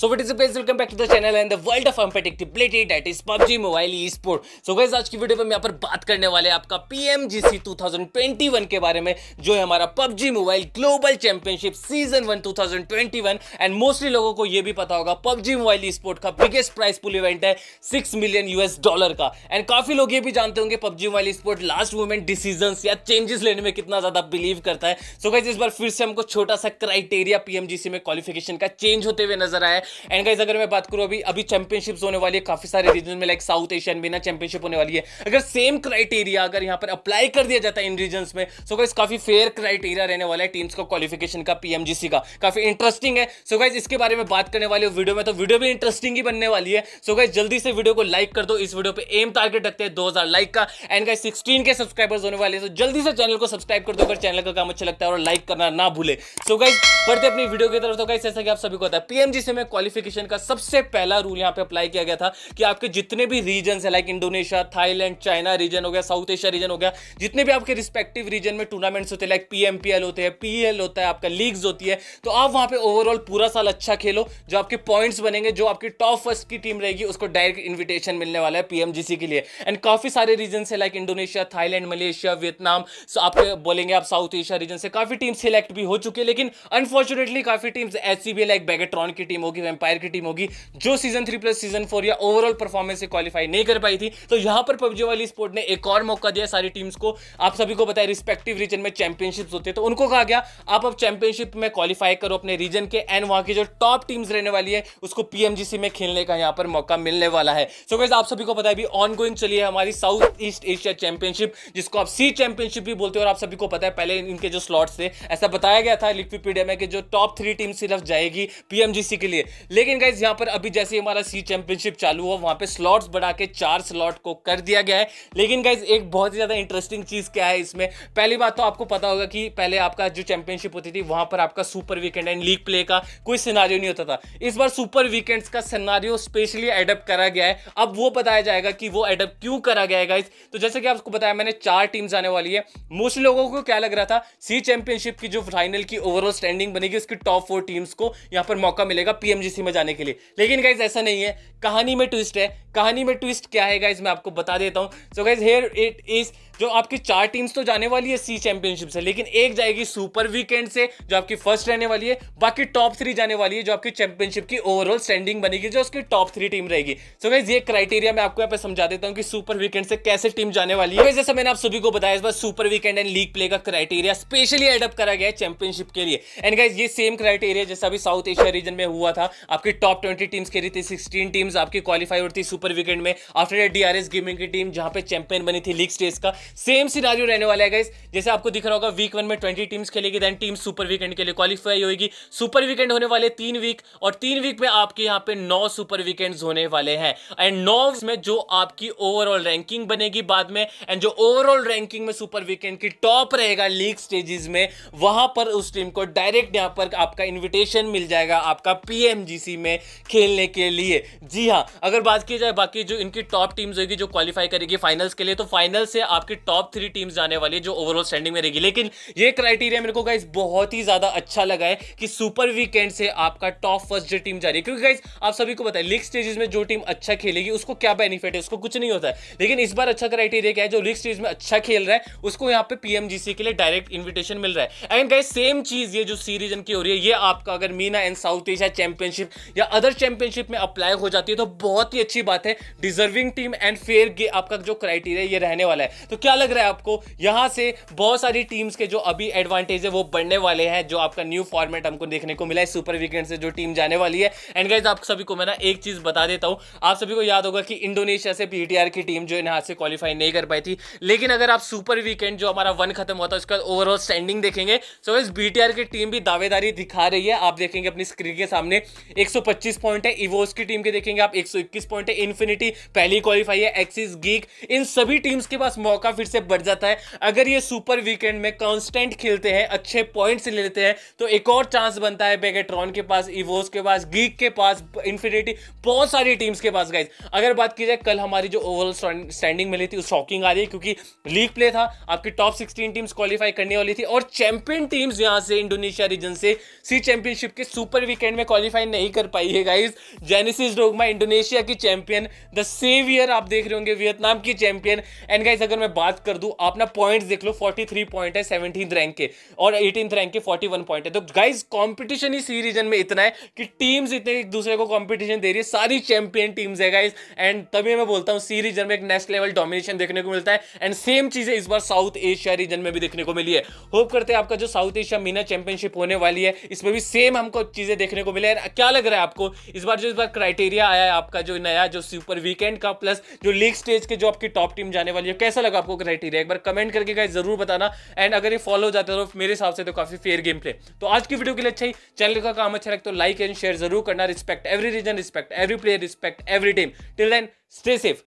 so what is guys welcome back to the channel and the world of unpredictability that is PUBG mobile e sport so guys आज की video में मैं यहाँ पर बात करने वाले हैं आपका PMGC 2021 के बारे में जो है हमारा PUBG mobile global championship season 1 2021 and mostly लोगों को यह भी पता होगा PUBG मोबाइल ई स्पोर्ट का बिगेस्ट प्राइस पूल इवेंट है सिक्स मिलियन यूएस डॉलर का एंड काफी लोग ये भी जानते होंगे PUBG mobile sport last moment decision या चेंजेस लेने में कितना ज्यादा बिलीव करता है सो गाइस इस बार फिर से हमको छोटा सा क्राइटेरिया PMGC में क्वालिफिकेशन का चेंज होते हुए नजर आया एंड गाइज अगर मैं बात करूँ अभी अभी चैंपियनशिप होने वाली है काफी सारे रीजन में लाइक साउथ एशियन में ना चैंपियनशिप होने वाली है अगर सेम क्राइटेरिया अगर यहाँ पर अप्लाई कर दिया जाता है इन रीजन में सो गाइज काफी फेयर क्राइटेरिया रहने वाला है टीम्स का क्वालिफिकेशन का पीएमजीसी का काफी इंटरेस्टिंग है सो so गाइज इसके बारे में बात करने वाले वीडियो में तो वीडियो भी इंटरेस्टिंग ही बनने वाली है सो so गाइज जल्दी से वीडियो को लाइक कर दो इस वीडियो पे एम टारगेट रखते हैं दो लाइक का एंड गाइज सिक्सटीन के सब्सक्राइबर्स होने वाले हैं तो जल्दी से चैनल को सब्सक्राइब कर दो अगर चैनल का काम अच्छा लगता है और लाइक करना ना भूले सो गाइज पढ़ते अपनी वीडियो की तरफ तो गाइज जैसा कि आप सभी को पता है पीएमजी से मैं क्वालिफिकेशन का सबसे पहला रूल यहाँ पे अप्लाई किया गया था कि आपके जितने भी रीजन है like Indonesia Thailand China region हो गया साउथ एशिया रीजन हो गया जितने भी आपके रिस्पेक्टिव रीजन में टूर्नामेंट्स होते हैं लाइक पीएमपीएल होते हैं पीएल होता है आपका लीग्स होती है तो आप वहां पे ओवरऑल पूरा साल अच्छा खेलो जो आपके पॉइंट्स बनेंगे जो आपकी टॉप फर्स्ट की टीम रहेगी उसको डायरेक्ट इन्विटेशन मिलने वाला है पीएमजीसी के लिए एंड काफी सारे रीजन है like Indonesia Thailand Malaysia Vietnam आपके बोलेंगे आप साउथ एशिया रीजन से काफी टीम सिलेक्ट भी हो चुकी है लेकिन अनफॉर्चुनेटली काफी टीम्स ऐसी भी लाइक बेगेट्रॉन की टीम होगी एम्पायर की टीम होगी जो season three plus season four या ओवरऑल परफॉर्मेंस से क्वालिफाई नहीं कर पाई थी तो यहां पर पबजी वाली स्पोर्ट ने एक और मौका दिया सारी टीम्स को आप सभी को बताया रिस्पेक्टिव रीजन में चैंपियनशिप होते हैं तो उनको कहा गया आप अब चैंपियनशिप में क्वालिफाई करो अपने रीजन के एंड वहां की जो टॉप टीम्स रहने वाली है उसको पीएमजीसी में खेलने का यहां पर मौका मिलने वाला है सो so आप सभी को पता है अभी ऑनगोइंग चली है हमारी साउथ ईस्ट एशिया चैंपियनशिप जिसको आप सी चैंपियनशिप भी बोलते हो और आप सभी को पता है पहले इनके जो स्लॉट्स थे ऐसा बताया गया था लिक्विपीडिया में कि जो टॉप थ्री टीम सिर्फ जाएगी पीएमजीसी के लिए लेकिन गाइज यहाँ पर अभी जैसे हमारा सी चैंपियनशिप चालू हुआ वहाँ पे स्लॉट्स बढ़ा के चार स्लॉट को कर दिया गया है लेकिन गाइज एक बहुत ही ज़्यादा इंटरेस्टिंग चीज़ क्या है इसमें पहली बात तो आपको पता होगा कि पहले आपका जो चैंपियनशिप होती थी वहाँ पर आपका super weekend and league play का कोई सिनारियो नहीं होता था इस बार सुपर वीकेंड्स का सिनारियो स्पेशली एडप्ट करा गया है अब वो बताया जाएगा कि वो एडप्ट क्यों करा गया है गाइज तो जैसे कि आपको बताया मैंने चार टीम्स आने वाली है मोस्ट लोगों को क्या लग रहा था सी चैंपियनशिप की जो फाइनल की ओवरऑल स्टैंडिंग बनेगी उसकी टॉप फोर टीम्स को यहाँ पर मौका मिलेगा पीएम एमजीसी में जाने के लिए लेकिन गाइज ऐसा नहीं है कहानी में ट्विस्ट है कहानी में ट्विस्ट क्या है गाइज मैं आपको बता देता हूँ so guys here it is जो आपकी चार टीम्स तो जाने वाली है सी चैंपियनशिप से लेकिन एक जाएगी सुपर वीकेंड से जो आपकी फर्स्ट रहने वाली है बाकी टॉप थ्री जाने वाली है जो आपकी चैंपियनशिप की ओवरऑल स्टैंडिंग बनेगी जो उसकी टॉप थ्री टीम रहेगी सो गाइज ये क्राइटेरिया मैं आपको यहाँ पे समझा देता हूँ कि सुपर वीकेंड से कैसे टीम जाने वाली है जैसे मैंने आप सभी को बताया इस बार super weekend and league play का क्राइटेरिया स्पेशली एडअप करा गया है चैंपियनशिप के लिए एंड गाइज ये सेम क्राइटेरिया जैसा अभी साउथ एशिया रीजन में हुआ था आपकी टॉप ट्वेंटी टीम्स खेली थी सिक्सटीन टीम्स आपकी क्वालिफाई होती सुपर वीकेंड में आफ्टर एस गेमिंग की टीम जहां पे चैंपियन बनी थी लीग स्टेज का सेम सिनारियो रहने वाला है गाइस जैसे आपको दिख रहा होगा वीक वन में ट्वेंटी टीम्स खेलेगी देन टीम सुपर वीकेंड के लिए क्वालिफाई होगी सुपर वीकेंड होने वाले तीन वीक और तीन वीक में आपके यहाँ पे नौ सुपर वीकेंड होने वाले हैं एंड नौ में जो आपकी ओवरऑल रैंकिंग बनेगी बाद में एंड जो ओवरऑल रैंकिंग में सुपर वीकेंड की टॉप रहेगा लीग स्टेजेस में वहां पर उस टीम को डायरेक्ट यहां पर आपका इन्विटेशन मिल जाएगा आपका पीएमजीसी में खेलने के लिए जी हाँ अगर बात की जाए बाकी जो इनकी टॉप टीम्स होगी जो क्वालिफाई करेगी फाइनल्स के लिए तो फाइनल से आपकी की टॉप थ्री टीम जाने वाली है जो ओवरऑल स्टैंडिंग में रहेगी लेकिन ये क्राइटेरिया मेरे को गाइज बहुत ही ज्यादा अच्छा लगा है कि सुपर वीकेंड से आपका टॉप फर्स्ट जो टीम जा रही है क्योंकि गाइज आप सभी को बताए लीग स्टेजेस में जो टीम अच्छा खेलेगी उसको क्या बेनिफिट है उसको कुछ नहीं होता है लेकिन इस बार अच्छा क्राइटेरिया क्या है जो लीग स्टेज में अच्छा खेल रहा है उसको यहाँ पे पीएमजीसी के लिए डायरेक्ट इन्विटेशन मिल रहा है एंड गाइज सेम चीज ये जो सीरीज की हो रही है ये आपका अगर MENA and South Asia championship या अदर चैंपियनशिप में अप्लाई हो जाती है तो बहुत ही अच्छी बात है डिजर्विंग टीम एंड फेयर आपका जो क्राइटेरिया ये रहने वाला है तो क्या लग रहा है आपको यहां से बहुत सारी टीम्स के जो अभी एडवांटेज है वो बढ़ने वाले हैं जो आपका न्यू फॉर्मेट हमको देखने को मिला है सुपर वीकेंड से जो टीम जाने वाली है एंड गाइज आप सभी को मैं ना एक चीज़ बता देता हूं आप सभी को याद होगा कि इंडोनेशिया से पी की टीम जो यहां से क्वालिफाई नहीं कर पाई थी लेकिन अगर आप सुपर वीकेंड जो हमारा वन खत्म होता है उसका ओवरऑल स्टैंडिंग देखेंगे सो गाइज बी की टीम भी दावेदारी दिखा रही है आप देखेंगे अपनी स्क्रीन के सामने एक पॉइंट है इवोस की टीम के देखेंगे आप एक पॉइंट है इन्फिनिटी पहली क्वालिफाई है एक्सिस गीक इन सभी टीम्स के पास मौका फिर से बढ़ जाता है अगर ये सुपर वीकेंड में कॉन्स्टेंट खेलते हैं अच्छे पॉइंट्स ले लेते हैं तो एक और चांस बनता है बेगेट्रॉन के पास इवोस के पास गीक के पास इन्फिनिटी बहुत सारी टीम्स के पास गाइज अगर बात की जाए कल हमारी जो ओवरऑल स्टैंडिंग मिली थी शॉकिंग आ रही है क्योंकि लीग प्ले था आपकी टॉप सिक्सटीन टीम्स क्वालिफाई करने वाली थी और चैंपियन टीम्स यहाँ से इंडोनेशिया रीजन से सी चैंपियनशिप के सुपर वीकेंड में क्वालिफाई नहीं कर पाई है गाइज जेनेसिस डोगमा इंडोनेशिया की चैंपियन द सेवियर आप देख रहे होंगे वियतनाम की चैंपियन एंड गाइज अगर मैं बात कर दूं आप ना पॉइंट्स देख लो 43 पॉइंट है सेवनटीन रैंक के और एटीन रैंक के 41 पॉइंट है तो गाइज कंपटीशन ही सी रीजन में इतना है कि टीम्स इतने एक दूसरे को कंपटीशन दे रही है सारी चैंपियन टीम्स है गाइज एंड तभी मैं बोलता हूँ सी रीजन में एक नेक्स्ट लेवल डोमिनेशन देखने को मिलता है एंड सेम चीज़ें इस बार साउथ एशिया रीजन में भी देखने को मिली है होप करते हैं आपका जो साउथ एशिया मीना चैंपियनशिप होने वाली है इसमें भी सेम हमको चीज़ें देखने को मिले क्या लग रहा है आपको इस बार जो इस बार क्राइटेरिया आया है आपका जो नया जो सुपर वीकेंड का प्लस जो लीग स्टेज के जो आपकी टॉप टीम जाने वाली है कैसा लगा आपको को क्राइटेरिया एक बार कमेंट करके गाइज जरूर बताना एंड अगर ये फॉलो जाता तो मेरे हिसाब से तो काफी फेयर गेम प्ले तो आज की वीडियो के लिए अच्छा ही चैनल का काम अच्छा लगता तो लाइक एंड शेयर जरूर करना respect every region respect every player respect every team till then stay safe